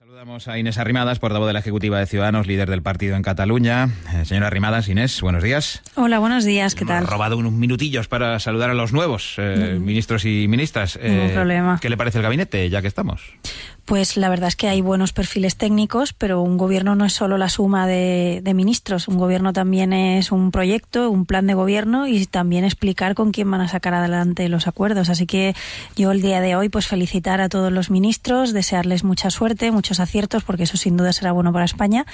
Saludamos a Inés Arrimadas, portavoz de la Ejecutiva de Ciudadanos, líder del partido en Cataluña. Eh, señora Arrimadas, Inés, buenos días. Hola, buenos días, ¿qué tal? robado unos minutillos para saludar a los nuevos eh, mm. ministros y ministras. Eh, problema. ¿Qué le parece el gabinete, ya que estamos? pues la verdad es que hay buenos perfiles técnicos, pero un gobierno no es solo la suma de, ministros. Un gobierno también es un proyecto, un plan de gobierno y también explicar con quién van a sacar adelante los acuerdos. Así que yo el día de hoy, pues felicitar a todos los ministros, desearles mucha suerte, muchos aciertos, porque eso sin duda será bueno para España.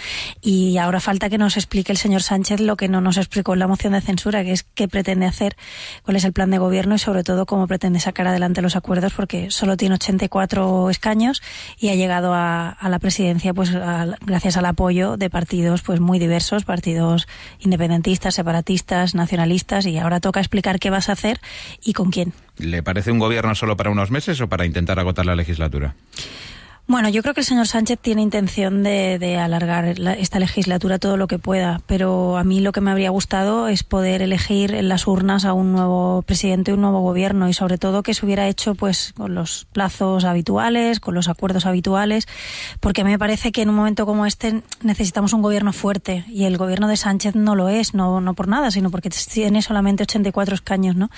Y ahora falta que nos explique el señor Sánchez lo que no nos explicó en la moción de censura, que es qué pretende hacer, cuál es el plan de gobierno y sobre todo cómo pretende sacar adelante los acuerdos, porque solo tiene 84 escaños y ha llegado a, la presidencia pues gracias al apoyo de partidos pues muy diversos, partidos independentistas, separatistas, nacionalistas y ahora toca explicar qué vas a hacer y con quién. ¿Le parece un gobierno solo para unos meses o para intentar agotar la legislatura? Bueno, yo creo que el señor Sánchez tiene intención de, de alargar esta legislatura todo lo que pueda, pero a mí lo que me habría gustado es poder elegir en las urnas a un nuevo presidente y un nuevo gobierno y sobre todo que se hubiera hecho pues con los plazos habituales, con los acuerdos habituales, porque a me parece que en un momento como este necesitamos un gobierno fuerte y el gobierno de Sánchez no lo es, no, no por nada, sino porque tiene solamente 84 escaños, ¿no?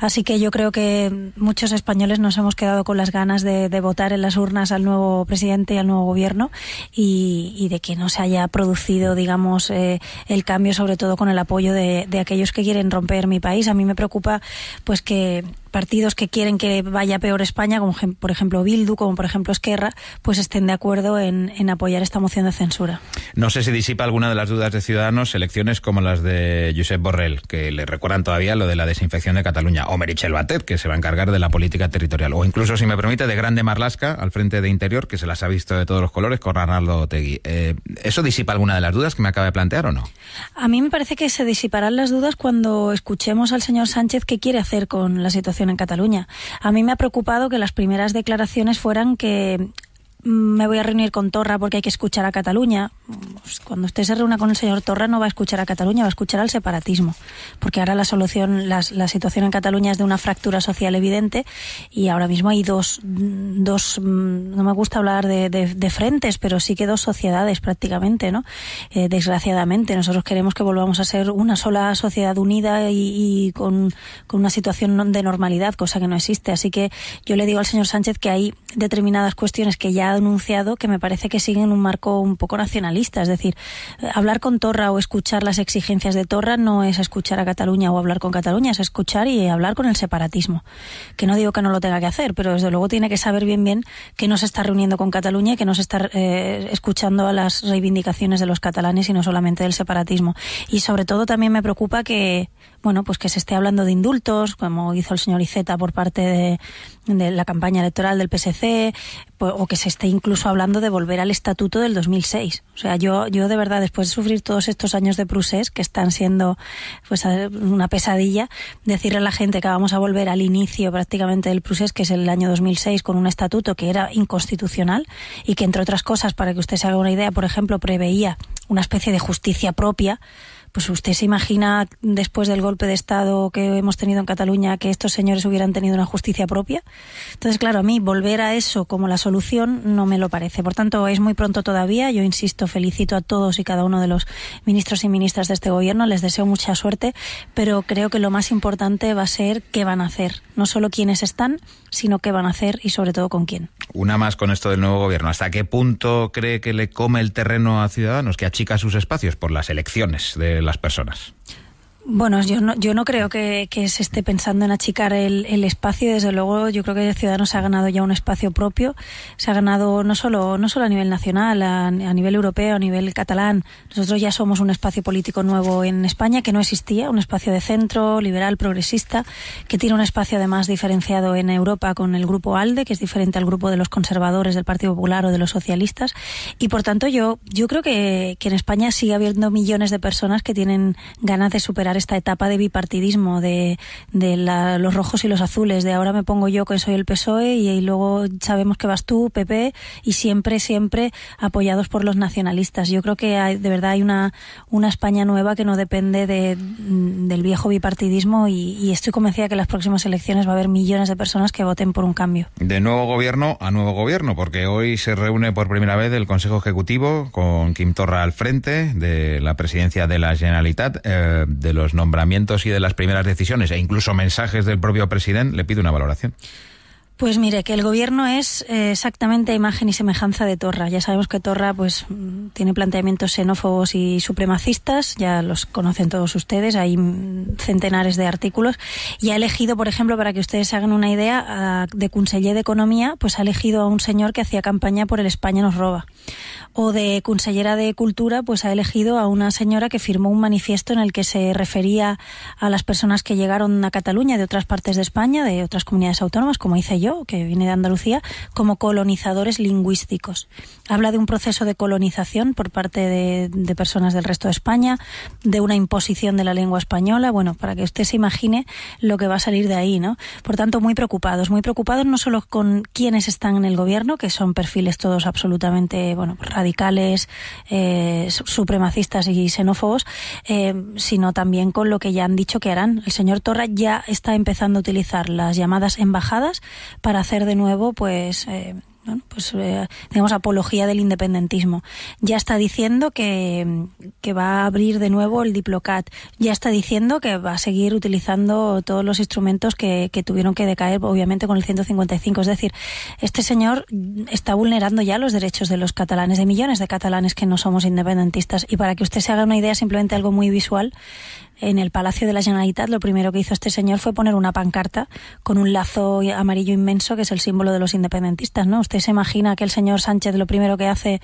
Así que yo creo que muchos españoles nos hemos quedado con las ganas de, de votar en las urnas al nuevo presidente y al nuevo gobierno y, de que no se haya producido, digamos, eh, el cambio, sobre todo con el apoyo de, de, aquellos que quieren romper mi país. A mí me preocupa, pues, que, partidos que quieren que vaya peor España, como por ejemplo Bildu, como por ejemplo Esquerra, pues estén de acuerdo en, apoyar esta moción de censura. No sé si disipa alguna de las dudas de Ciudadanos elecciones como las de Josep Borrell, que le recuerdan todavía lo de la desinfección de Cataluña, o Merichel Batet, que se va a encargar de la política territorial, o incluso, si me permite, de Grande Marlasca, al frente de Interior, que se las ha visto de todos los colores, con Arnaldo Tegui. Eh, ¿Eso disipa alguna de las dudas que me acaba de plantear o no? A mí me parece que se disiparán las dudas cuando escuchemos al señor Sánchez qué quiere hacer con la situación en Cataluña. A mí me ha preocupado que las primeras declaraciones fueran que mm, me voy a reunir con Torra porque hay que escuchar a Cataluña. Pues, cuando usted se reúna con el señor Torra no va a escuchar a Cataluña, va a escuchar al separatismo, porque ahora la solución, la, situación en Cataluña es de una fractura social evidente y ahora mismo hay dos, mm, no me gusta hablar de, frentes, pero sí que dos sociedades prácticamente, ¿no? Eh, desgraciadamente, nosotros queremos que volvamos a ser una sola sociedad unida y, con, una situación de normalidad, cosa que no existe. Así que yo le digo al señor Sánchez que hay determinadas cuestiones que ya ha anunciado que me parece que siguen un marco un poco nacionalista, decir, hablar con Torra o escuchar las exigencias de Torra no es escuchar a Cataluña o hablar con Cataluña, es escuchar y hablar con el separatismo. Que no digo que no lo tenga que hacer, pero desde luego tiene que saber bien bien que no se está reuniendo con Cataluña y que no se está eh, escuchando a las reivindicaciones de los catalanes y no solamente del separatismo. Y sobre todo también me preocupa que, bueno, pues que se esté hablando de indultos, como hizo el señor Iceta por parte de, la campaña electoral del PSC, pues, o que se esté incluso hablando de volver al estatuto del 2006. O sea, yo, yo de verdad, después de sufrir todos estos años de Prusés, que están siendo pues una pesadilla, decirle a la gente que vamos a volver al inicio prácticamente del Prusés, que es el año 2006, con un estatuto que era inconstitucional y que, entre otras cosas, para que usted se haga una idea, por ejemplo, preveía una especie de justicia propia pues usted se imagina después del golpe de Estado que hemos tenido en Cataluña que estos señores hubieran tenido una justicia propia. Entonces, claro, a mí volver a eso como la solución no me lo parece. Por tanto, es muy pronto todavía. Yo insisto, felicito a todos y cada uno de los ministros y ministras de este gobierno. Les deseo mucha suerte, pero creo que lo más importante va a ser qué van a hacer. No solo quiénes están, sino qué van a hacer y sobre todo con quién. Una más con esto del nuevo gobierno. ¿Hasta qué punto cree que le come el terreno a Ciudadanos, que achica sus espacios por las elecciones de las personas. Bueno, yo no, yo no creo que, se esté pensando en achicar el, espacio. Desde luego, yo creo que Ciudadanos ha ganado ya un espacio propio. Se ha ganado no solo, no solo a nivel nacional, a, nivel europeo, a nivel catalán. Nosotros ya somos un espacio político nuevo en España que no existía, un espacio de centro, liberal, progresista, que tiene un espacio además diferenciado en Europa con el grupo ALDE, que es diferente al grupo de los conservadores del Partido Popular o de los socialistas. Y por tanto, yo, yo creo que en España sigue habiendo millones de personas que tienen ganas de superar esta etapa de bipartidismo de, los rojos y los azules, de ahora me pongo yo que soy el PSOE y, luego sabemos que vas tú, PP, y siempre, siempre apoyados por los nacionalistas. Yo creo que hay, de verdad hay una, una España nueva que no depende del viejo bipartidismo y, estoy convencida que en las próximas elecciones va a haber millones de personas que voten por un cambio. De nuevo gobierno a nuevo gobierno, porque hoy se reúne por primera vez el Consejo Ejecutivo con Kim Torra al frente de la presidencia de la Generalitat, eh, de los los nombramientos y de las primeras decisiones e incluso mensajes del propio presidente, le pido una valoración. Pues mire, que el gobierno es eh, exactamente imagen y semejanza de Torra. Ya sabemos que Torra pues mm, tiene planteamientos xenófobos y supremacistas, ya los conocen todos ustedes, hay mm, centenares de artículos y ha elegido, por ejemplo, para que ustedes hagan una idea, de conseller de economía, pues ha elegido a un señor que hacía campaña por el España nos roba. O de consellera de cultura, pues ha elegido a una señora que firmó un manifiesto en el que se refería a las personas que llegaron a Cataluña de otras partes de España, de otras comunidades autónomas, como hice yo que viene de Andalucía, como colonizadores lingüísticos. Habla de un proceso de colonización por parte de, personas del resto de España, de una imposición de la lengua española, bueno, para que usted se imagine lo que va a salir de ahí, ¿no? Por tanto, muy preocupados, muy preocupados no solo con quienes están en el gobierno, que son perfiles todos absolutamente, bueno, radicales, eh, supremacistas y xenófobos, eh, sino también con lo que ya han dicho que harán. El señor Torra ya está empezando a utilizar las llamadas embajadas para hacer de nuevo, pues eh, pues. eh, digamos apología del independentismo. Ya está diciendo que, va a abrir de nuevo el Diplocat. Ya está diciendo que va a seguir utilizando todos los instrumentos que, que tuvieron que decaer, obviamente, con el 155. Es decir, este señor está vulnerando ya los derechos de los catalanes, de millones de catalanes que no somos independentistas. Y para que usted se haga una idea, simplemente algo muy visual, en el Palacio de la Generalitat lo primero que hizo este señor fue poner una pancarta con un lazo amarillo inmenso que es el símbolo de los independentistas, ¿no? Usted se imagina que el señor Sánchez lo primero que hace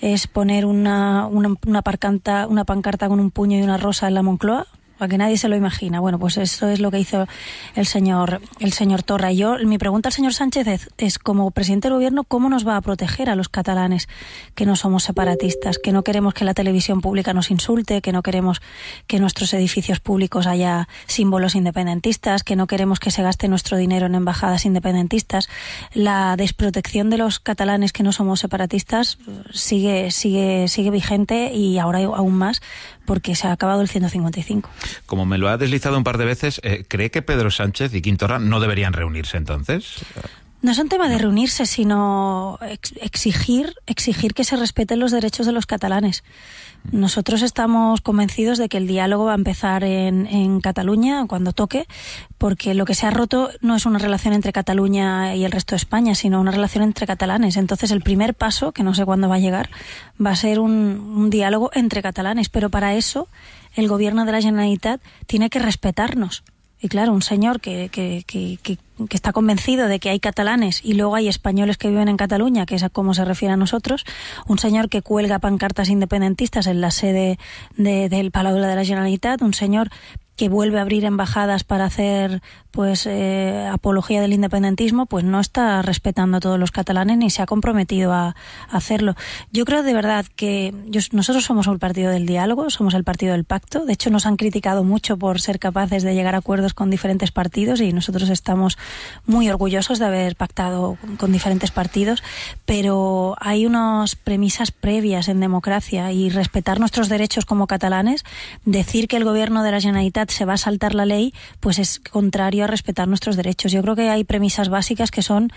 es poner una, una, una pancarta con un puño y una rosa en la Moncloa a que nadie se lo imagina. Bueno, pues eso es lo que hizo el señor, el señor Torra. Yo, mi pregunta al señor Sánchez es, como presidente del gobierno, ¿cómo nos va a proteger a los catalanes que no somos separatistas, que no queremos que la televisión pública nos insulte, que no queremos que en nuestros edificios públicos haya símbolos independentistas, que no queremos que se gaste nuestro dinero en embajadas independentistas? La desprotección de los catalanes que no somos separatistas sigue, sigue, sigue vigente y ahora aún más porque se ha acabado el 155. Como me lo ha deslizado un par de veces, eh, ¿cree que Pedro Sánchez y Quintorra no deberían reunirse entonces? No es un tema de reunirse, sino exigir, exigir que se respeten los derechos de los catalanes. Nosotros estamos convencidos de que el diálogo va a empezar en, en, Cataluña cuando toque, porque lo que se ha roto no es una relación entre Cataluña y el resto de España, sino una relación entre catalanes. Entonces, el primer paso, que no sé cuándo va a llegar, va a ser un, un diálogo entre catalanes. Pero para eso, el gobierno de la Generalitat tiene que respetarnos y claro, un señor que, que, que, que, está convencido de que hay catalanes y luego hay españoles que viven en Cataluña, que es a cómo se refiere a nosotros, un señor que cuelga pancartas independentistas en la sede del Palau de la Generalitat, un señor que vuelve a abrir embajadas para hacer pues eh, apología del independentismo, pues no está respetando a todos los catalanes ni se ha comprometido a, hacerlo. Yo creo de verdad que nosotros somos el partido del diálogo, somos el partido del pacto. De hecho, nos han criticado mucho por ser capaces de llegar a acuerdos con diferentes partidos y nosotros estamos muy orgullosos de haber pactado con diferentes partidos, pero hay unas premisas previas en democracia y respetar nuestros derechos como catalanes, decir que el gobierno de la Generalitat se va a saltar la ley, pues es contrario a respetar nuestros derechos. Yo creo que hay premisas básicas que son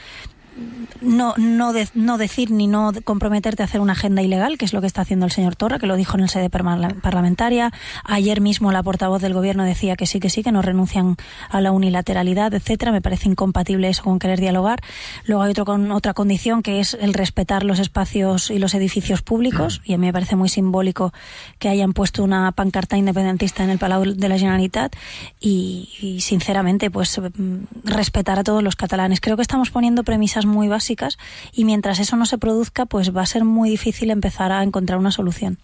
no, no, no decir ni no comprometerte a hacer una agenda ilegal, que es lo que está haciendo el señor Torra, que lo dijo en el sede parlamentaria. Ayer mismo la portavoz del Gobierno decía que sí, que sí, que no renuncian a la unilateralidad, etcétera. Me parece incompatible eso con querer dialogar. Luego hay otro con, otra condición que es el respetar los espacios y los edificios públicos, y a mí me parece muy simbólico que hayan puesto una pancarta independentista en el Palau de la Generalitat y, y sinceramente, pues mm, respetar a todos los catalanes. Creo que estamos poniendo premisas muy básicas y mientras eso no se produzca, pues va a ser muy difícil empezar a encontrar una solución.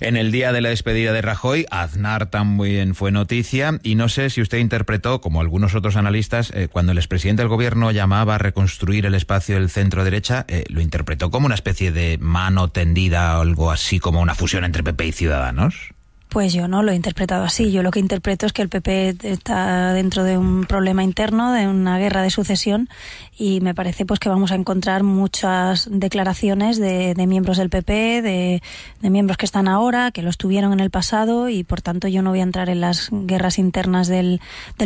En el día de la despedida de Rajoy, Aznar también fue noticia y no sé si usted interpretó, como algunos otros analistas, eh, cuando el expresidente del gobierno llamaba a reconstruir el espacio del centro derecha, eh, lo interpretó como una especie de mano tendida, algo así como una fusión entre PP y Ciudadanos. Pues yo no lo he interpretado así. Yo lo que interpreto es que el PP está dentro de un problema interno, de una guerra de sucesión, y me parece pues que vamos a encontrar muchas declaraciones de, miembros del PP, de, miembros que están ahora, que lo estuvieron en el pasado, y por tanto yo no voy a entrar en las guerras internas del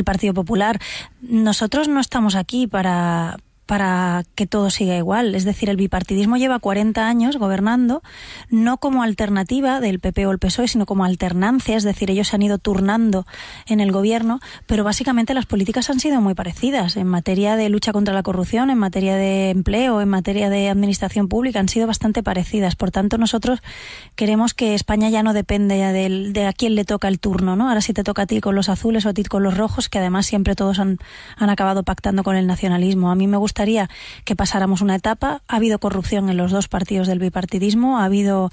Partido Popular. Nosotros no estamos aquí para para que todo siga igual. Es decir, el bipartidismo lleva 40 años gobernando, no como alternativa del PP o el PSOE, sino como alternancia, es decir, ellos se han ido turnando en el gobierno, pero básicamente las políticas han sido muy parecidas en materia de lucha contra la corrupción, en materia de empleo, en materia de administración pública, han sido bastante parecidas. Por tanto, nosotros queremos que España ya no depende de a quién le toca el turno, ¿no? Ahora si te toca a ti con los azules o a ti con los rojos, que además siempre todos han, han acabado pactando con el nacionalismo. A mí me gusta gustaría que pasáramos una etapa. Ha habido corrupción en los dos partidos del bipartidismo, ha habido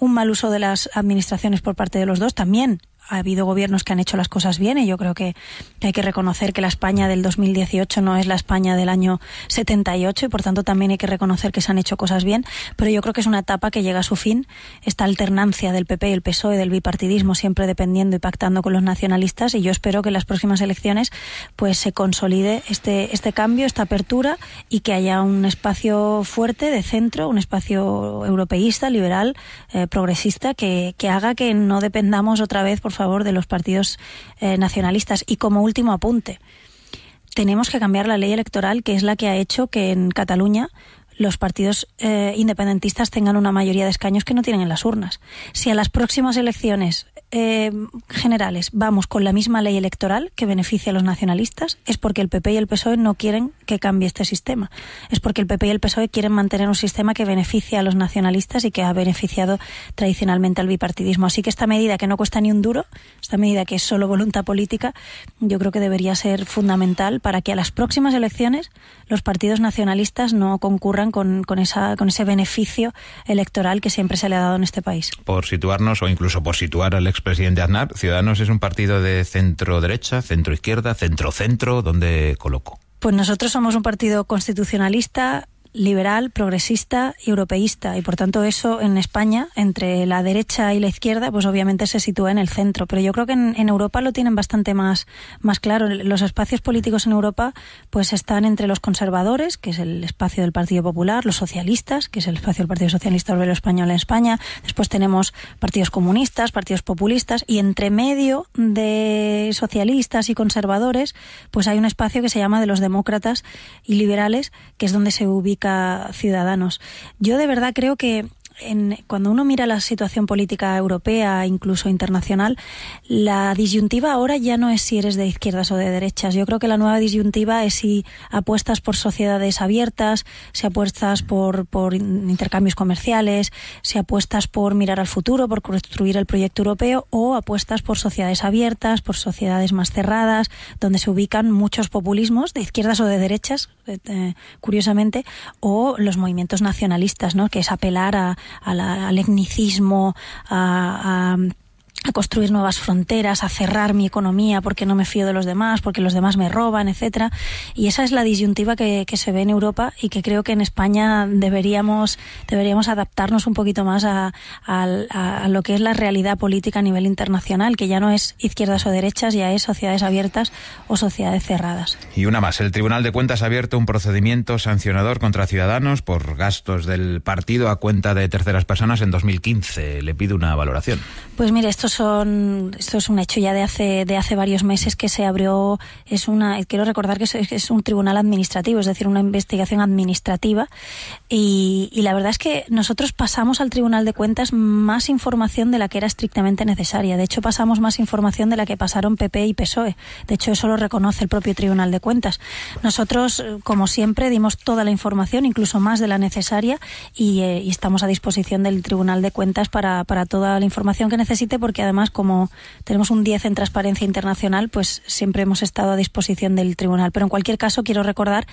un mal uso de las administraciones por parte de los dos, también ha habido gobiernos que han hecho las cosas bien y yo creo que hay que reconocer que la España del 2018 no es la España del año 78 y por tanto también hay que reconocer que se han hecho cosas bien, pero yo creo que es una etapa que llega a su fin, esta alternancia del PP y el PSOE, del bipartidismo siempre dependiendo y pactando con los nacionalistas y yo espero que en las próximas elecciones pues se consolide este, este cambio, esta apertura y que haya un espacio fuerte de centro, un espacio europeísta, liberal, eh, progresista, que, que haga que no dependamos otra vez, por favor de los partidos eh, nacionalistas. Y como último apunte, tenemos que cambiar la ley electoral, que es la que ha hecho que en Cataluña los partidos eh, independentistas tengan una mayoría de escaños que no tienen en las urnas. Si a las próximas elecciones eh, generales vamos con la misma ley electoral que beneficia a los nacionalistas, es porque el PP y el PSOE no quieren que cambie este sistema. Es porque el PP y el PSOE quieren mantener un sistema que beneficia a los nacionalistas y que ha beneficiado tradicionalmente al bipartidismo. Así que esta medida que no cuesta ni un duro, esta medida que es solo voluntad política, yo creo que debería ser fundamental para que a las próximas elecciones los partidos nacionalistas no concurran con, esa, con ese beneficio electoral que siempre se le ha dado en este país. Por situarnos, o incluso por situar al expresidente Aznar, Ciudadanos es un partido de centro-derecha, centro-izquierda, centro-centro, ¿dónde coloco? Pues nosotros somos un partido constitucionalista, liberal, progresista y europeísta. Y por tanto eso en España, entre la derecha y la izquierda, pues obviamente se sitúa en el centro. Pero yo creo que en, Europa lo tienen bastante más, más claro. Los espacios políticos en Europa pues están entre los conservadores, que es el espacio del Partido Popular, los socialistas, que es el espacio del Partido Socialista Obrero Español en España. Después tenemos partidos comunistas, partidos populistas y entre medio de socialistas y conservadores pues hay un espacio que se llama de los demócratas y liberales, que es donde se ubica ciudadanos. Yo de verdad creo que cuando uno mira la situación política europea, incluso internacional, la disyuntiva ahora ya no es si eres de izquierdas o de derechas. Yo creo que la nueva disyuntiva es si apuestas por sociedades abiertas, si apuestas por, por intercambios comerciales, si apuestas por mirar al futuro, por construir el proyecto europeo, o apuestas por sociedades abiertas, por sociedades más cerradas, donde se ubican muchos populismos de izquierdas o de derechas, eh, eh, curiosamente, o los movimientos nacionalistas, ¿no? que es apelar a, al etnicismo, a construir nuevas fronteras, a cerrar mi economía porque no me fío de los demás, porque los demás me roban, etcétera. Y esa es la disyuntiva que, se ve en Europa y que creo que en España deberíamos, deberíamos adaptarnos un poquito más a, a, lo que es la realidad política a nivel internacional, que ya no es izquierdas o derechas, ya es sociedades abiertas o sociedades cerradas. Y una más, el Tribunal de Cuentas ha abierto un procedimiento sancionador contra ciudadanos por gastos del partido a cuenta de terceras personas en 2015. Le pido una valoración. Pues mire, estos son, esto es un hecho ya de hace, de hace varios meses que se abrió, es una, quiero recordar que es, un tribunal administrativo, es decir, una investigación administrativa. Y, y, la verdad es que nosotros pasamos al Tribunal de Cuentas más información de la que era estrictamente necesaria. De hecho, pasamos más información de la que pasaron PP y PSOE. De hecho, eso lo reconoce el propio Tribunal de Cuentas. Nosotros, eh, como siempre, dimos toda la información, incluso más de la necesaria, eh, y, estamos a disposición del Tribunal de Cuentas para, para toda la información que necesite porque además, como tenemos un 10 en transparencia internacional, pues siempre hemos estado a disposición del tribunal. Pero en cualquier caso, quiero recordar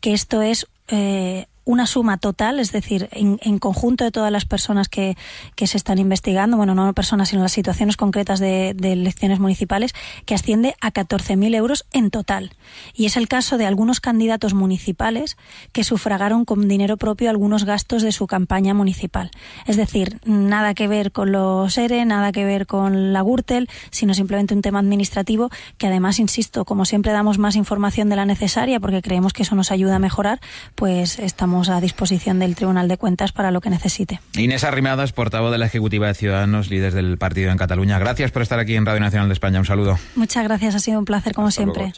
que esto es eh, una suma total, es decir, en, conjunto de todas las personas que, se están investigando, bueno, no personas, sino las situaciones concretas de, de elecciones municipales, que asciende a 14.000 euros en total. Y es el caso de algunos candidatos municipales que sufragaron con dinero propio algunos gastos de su campaña municipal. Es decir, nada que ver con los ERE, nada que ver con la GURTEL, sino simplemente un tema administrativo que además, insisto, como siempre damos más información de la necesaria porque creemos que eso nos ayuda a mejorar, pues estamos a disposición del Tribunal de Cuentas para lo que necesite. Inés Arrimadas, portavoz de la Ejecutiva de Ciudadanos, líder del partido en Cataluña. Gracias por estar aquí en Radio Nacional de España. Un saludo. Muchas gracias, ha sido un placer como siempre.